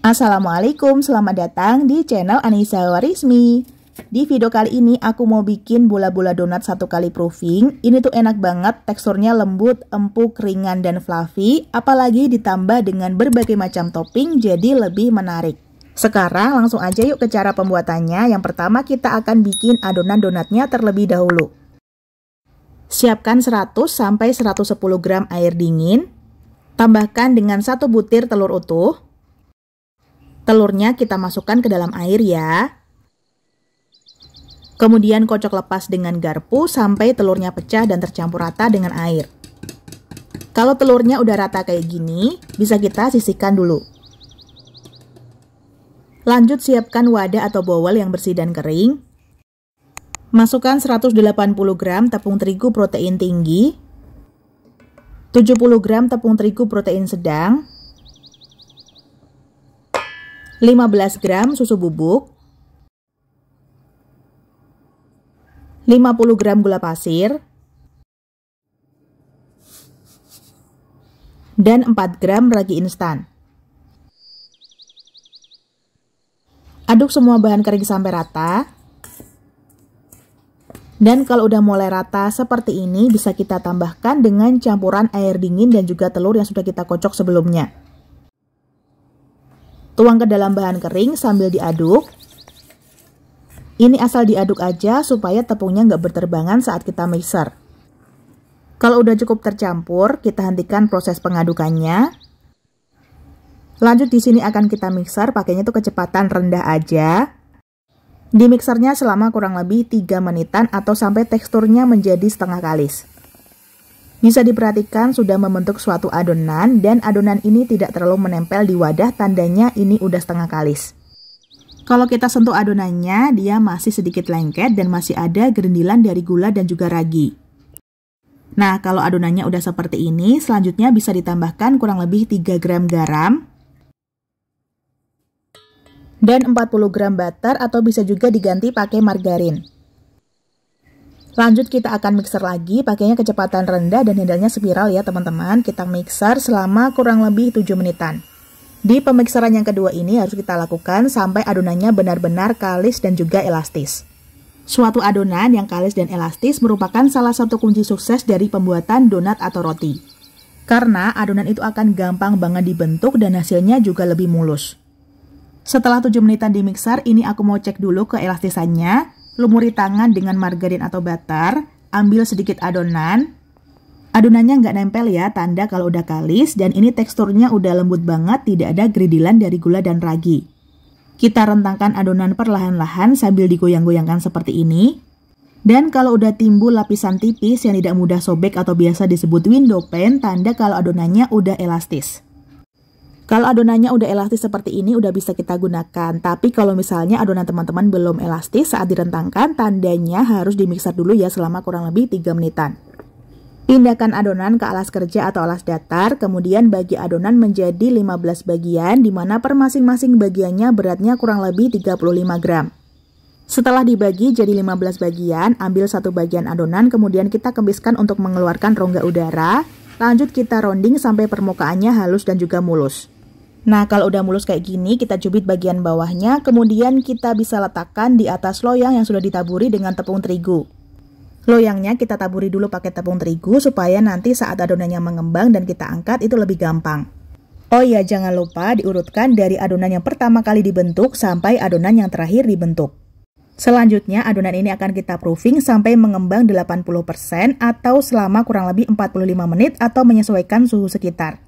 Assalamualaikum, selamat datang di channel Anissa Warismi. Di video kali ini aku mau bikin bola-bola donat satu kali proofing. Ini tuh enak banget, teksturnya lembut, empuk, ringan, dan fluffy. Apalagi ditambah dengan berbagai macam topping jadi lebih menarik. Sekarang langsung aja yuk ke cara pembuatannya. Yang pertama kita akan bikin adonan donatnya terlebih dahulu. Siapkan 100 sampai 110 gram air dingin. Tambahkan dengan satu butir telur utuh. Telurnya kita masukkan ke dalam air ya. Kemudian kocok lepas dengan garpu sampai telurnya pecah dan tercampur rata dengan air. Kalau telurnya udah rata kayak gini, bisa kita sisihkan dulu. Lanjut siapkan wadah atau bowl yang bersih dan kering. Masukkan 180 gram tepung terigu protein tinggi, 70 gram tepung terigu protein sedang, 15 gram susu bubuk, 50 gram gula pasir, dan 4 gram ragi instan. Aduk semua bahan kering sampai rata. Dan kalau udah mulai rata seperti ini, bisa kita tambahkan dengan campuran air dingin dan juga telur yang sudah kita kocok sebelumnya. Tuang ke dalam bahan kering sambil diaduk. Ini asal diaduk aja supaya tepungnya nggak berterbangan saat kita mixer. Kalau udah cukup tercampur, kita hentikan proses pengadukannya. Lanjut di sini akan kita mixer, pakainya tuh kecepatan rendah aja. Di mixernya selama kurang lebih 3 menitan atau sampai teksturnya menjadi setengah kalis. Bisa diperhatikan sudah membentuk suatu adonan dan adonan ini tidak terlalu menempel di wadah tandanya ini udah setengah kalis. Kalau kita sentuh adonannya, dia masih sedikit lengket dan masih ada gerindilan dari gula dan juga ragi. Nah, kalau adonannya udah seperti ini, selanjutnya bisa ditambahkan kurang lebih 3 gram garam dan 40 gram butter atau bisa juga diganti pakai margarin. Lanjut kita akan mixer lagi, pakainya kecepatan rendah dan handle spiral ya teman-teman. Kita mixer selama kurang lebih 7 menitan. Di pemixeran yang kedua ini harus kita lakukan sampai adonannya benar-benar kalis dan juga elastis. Suatu adonan yang kalis dan elastis merupakan salah satu kunci sukses dari pembuatan donat atau roti. Karena adonan itu akan gampang banget dibentuk dan hasilnya juga lebih mulus. Setelah 7 menitan di mixer, ini aku mau cek dulu keelastisannya. Lumuri tangan dengan margarin atau butter, ambil sedikit adonan. Adonannya nggak nempel ya, tanda kalau udah kalis dan ini teksturnya udah lembut banget, tidak ada gridilan dari gula dan ragi. Kita rentangkan adonan perlahan-lahan sambil digoyang-goyangkan seperti ini. Dan kalau udah timbul lapisan tipis yang tidak mudah sobek atau biasa disebut window pane, tanda kalau adonannya udah elastis. Kalau adonannya udah elastis seperti ini udah bisa kita gunakan. Tapi kalau misalnya adonan teman-teman belum elastis saat direntangkan, tandanya harus dimixer dulu ya selama kurang lebih 3 menitan. Pindahkan adonan ke alas kerja atau alas datar, kemudian bagi adonan menjadi 15 bagian di mana per masing-masing bagiannya beratnya kurang lebih 35 gram. Setelah dibagi jadi 15 bagian, ambil satu bagian adonan kemudian kita kempiskan untuk mengeluarkan rongga udara. Lanjut kita rounding sampai permukaannya halus dan juga mulus. Nah, kalau udah mulus kayak gini, kita cubit bagian bawahnya, kemudian kita bisa letakkan di atas loyang yang sudah ditaburi dengan tepung terigu. Loyangnya kita taburi dulu pakai tepung terigu supaya nanti saat adonannya mengembang dan kita angkat itu lebih gampang. Oh iya, jangan lupa diurutkan dari adonan yang pertama kali dibentuk sampai adonan yang terakhir dibentuk. Selanjutnya, adonan ini akan kita proofing sampai mengembang 80% atau selama kurang lebih 45 menit atau menyesuaikan suhu sekitar.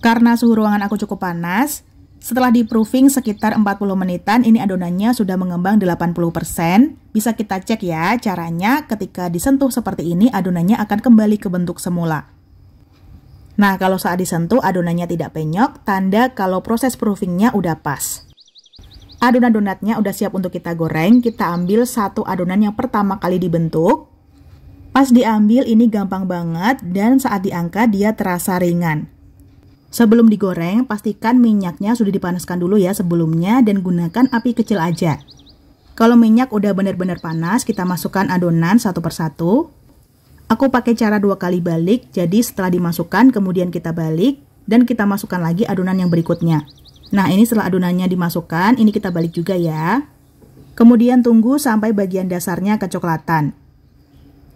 Karena suhu ruangan aku cukup panas, setelah di proofing sekitar 40 menitan, ini adonannya sudah mengembang 80%. Bisa kita cek ya caranya ketika disentuh seperti ini adonannya akan kembali ke bentuk semula. Nah, kalau saat disentuh adonannya tidak penyok, tanda kalau proses proofingnya udah pas. Adonan donatnya udah siap untuk kita goreng, kita ambil satu adonan yang pertama kali dibentuk. Pas diambil ini gampang banget dan saat diangkat dia terasa ringan. Sebelum digoreng, pastikan minyaknya sudah dipanaskan dulu ya sebelumnya dan gunakan api kecil aja. Kalau minyak udah benar-benar panas, kita masukkan adonan satu persatu. Aku pakai cara dua kali balik, jadi setelah dimasukkan kemudian kita balik dan kita masukkan lagi adonan yang berikutnya. Nah ini setelah adonannya dimasukkan, ini kita balik juga ya. Kemudian tunggu sampai bagian dasarnya kecoklatan.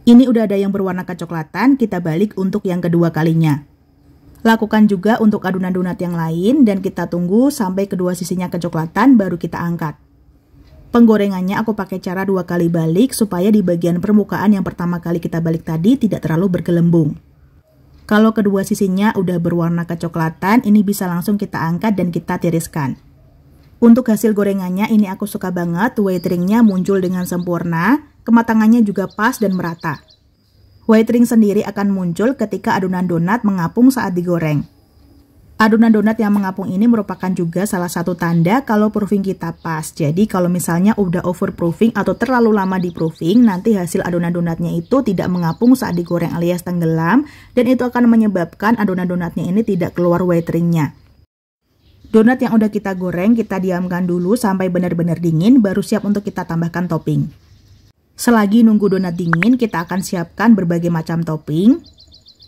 Ini udah ada yang berwarna kecoklatan, kita balik untuk yang kedua kalinya. Lakukan juga untuk adonan donat yang lain dan kita tunggu sampai kedua sisinya kecoklatan baru kita angkat. Penggorengannya aku pakai cara dua kali balik supaya di bagian permukaan yang pertama kali kita balik tadi tidak terlalu bergelembung. Kalau kedua sisinya udah berwarna kecoklatan, ini bisa langsung kita angkat dan kita tiriskan. Untuk hasil gorengannya ini aku suka banget, weatheringnya muncul dengan sempurna, kematangannya juga pas dan merata. White ring sendiri akan muncul ketika adonan donat mengapung saat digoreng. Adonan donat yang mengapung ini merupakan juga salah satu tanda kalau proofing kita pas. Jadi kalau misalnya udah over proofing atau terlalu lama di proofing, nanti hasil adonan donatnya itu tidak mengapung saat digoreng alias tenggelam, dan itu akan menyebabkan adonan donatnya ini tidak keluar white ringnya. Donat yang udah kita goreng, kita diamkan dulu sampai benar-benar dingin, baru siap untuk kita tambahkan topping. Selagi nunggu donat dingin, kita akan siapkan berbagai macam topping.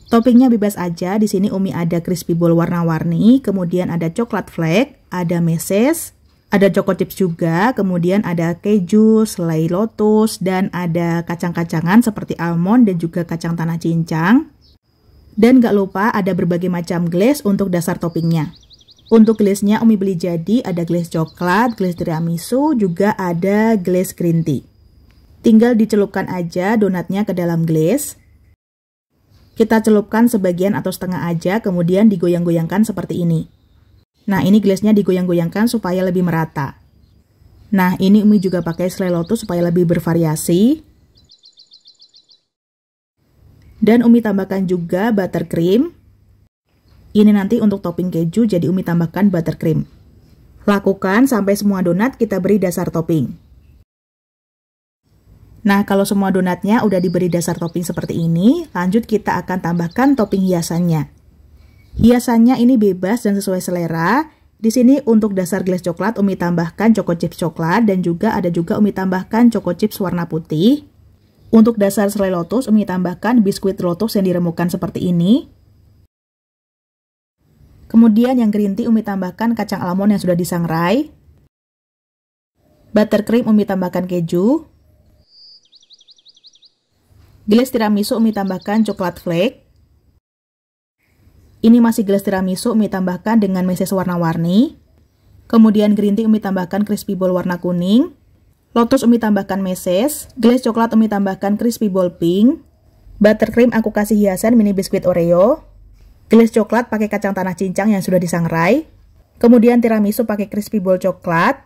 Toppingnya bebas aja, di sini Umi ada crispy ball warna-warni, kemudian ada coklat flake, ada meses, ada choco chips juga, kemudian ada keju, selai lotus, dan ada kacang-kacangan seperti almond dan juga kacang tanah cincang. Dan gak lupa ada berbagai macam glaze untuk dasar toppingnya. Untuk glaze-nya Umi beli jadi ada glaze coklat, glaze tiramisu, juga ada glaze green tea. Tinggal dicelupkan aja donatnya ke dalam glaze. Kita celupkan sebagian atau setengah aja, kemudian digoyang-goyangkan seperti ini. Nah, ini glaze-nya digoyang-goyangkan supaya lebih merata. Nah, ini Umi juga pakai selai lotus supaya lebih bervariasi. Dan Umi tambahkan juga buttercream. Ini nanti untuk topping keju, jadi Umi tambahkan buttercream. Lakukan sampai semua donat kita beri dasar topping. Nah, kalau semua donatnya udah diberi dasar topping seperti ini, lanjut kita akan tambahkan topping hiasannya. Hiasannya ini bebas dan sesuai selera. Di sini untuk dasar gelas coklat Umi tambahkan choco chips coklat dan juga ada juga Umi tambahkan choco chips warna putih. Untuk dasar selai lotus Umi tambahkan biskuit lotus yang diremukan seperti ini. Kemudian yang green tea Umi tambahkan kacang almond yang sudah disangrai. Buttercream Umi tambahkan keju. Gelas tiramisu Umi tambahkan coklat flake. Ini masih gelas tiramisu Umi tambahkan dengan meses warna-warni. Kemudian green tea Umi tambahkan crispy ball warna kuning. Lotus Umi tambahkan meses. Gelas coklat Umi tambahkan crispy ball pink. Buttercream aku kasih hiasan mini biskuit Oreo. Gelas coklat pakai kacang tanah cincang yang sudah disangrai. Kemudian tiramisu pakai crispy ball coklat.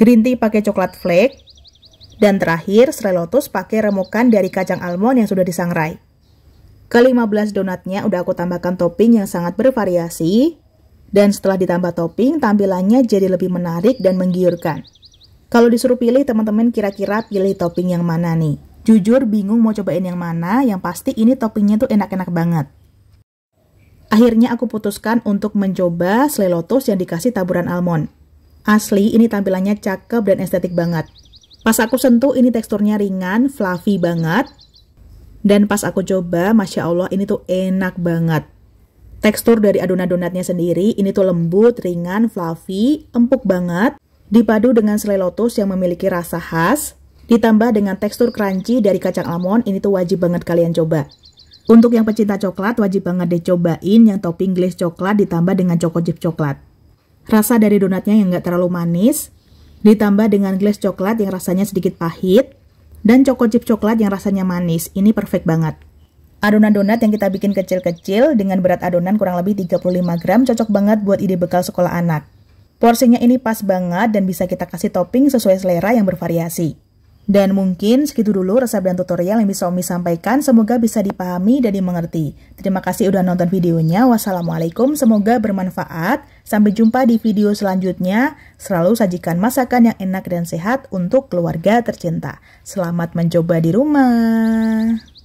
Green tea pakai coklat flake. Dan terakhir, lotus pakai remukan dari kacang almond yang sudah disangrai. Ke-15 donatnya udah aku tambahkan topping yang sangat bervariasi. Dan setelah ditambah topping, tampilannya jadi lebih menarik dan menggiurkan. Kalau disuruh pilih, teman-teman kira-kira pilih topping yang mana nih? Jujur bingung mau cobain yang mana, yang pasti ini toppingnya tuh enak-enak banget. Akhirnya aku putuskan untuk mencoba selai lotus yang dikasih taburan almond. Asli, ini tampilannya cakep dan estetik banget. Pas aku sentuh ini teksturnya ringan, fluffy banget. Dan pas aku coba, Masya Allah ini tuh enak banget. Tekstur dari adonan donatnya sendiri ini tuh lembut, ringan, fluffy, empuk banget. Dipadu dengan selai lotus yang memiliki rasa khas. Ditambah dengan tekstur crunchy dari kacang almond, ini tuh wajib banget kalian coba. Untuk yang pecinta coklat, wajib banget dicobain yang topping glaze coklat ditambah dengan choco chip coklat. Rasa dari donatnya yang nggak terlalu manis, Ditambah dengan glaze coklat yang rasanya sedikit pahit, dan choco chip coklat yang rasanya manis. Ini perfect banget. Adonan donat yang kita bikin kecil-kecil dengan berat adonan kurang lebih 35 gram cocok banget buat ide bekal sekolah anak. Porsinya ini pas banget dan bisa kita kasih topping sesuai selera yang bervariasi. Dan mungkin segitu dulu resep dan tutorial yang bisa Umi sampaikan. Semoga bisa dipahami dan dimengerti. Terima kasih udah nonton videonya. Wassalamualaikum. Semoga bermanfaat. Sampai jumpa di video selanjutnya. Selalu sajikan masakan yang enak dan sehat untuk keluarga tercinta. Selamat mencoba di rumah.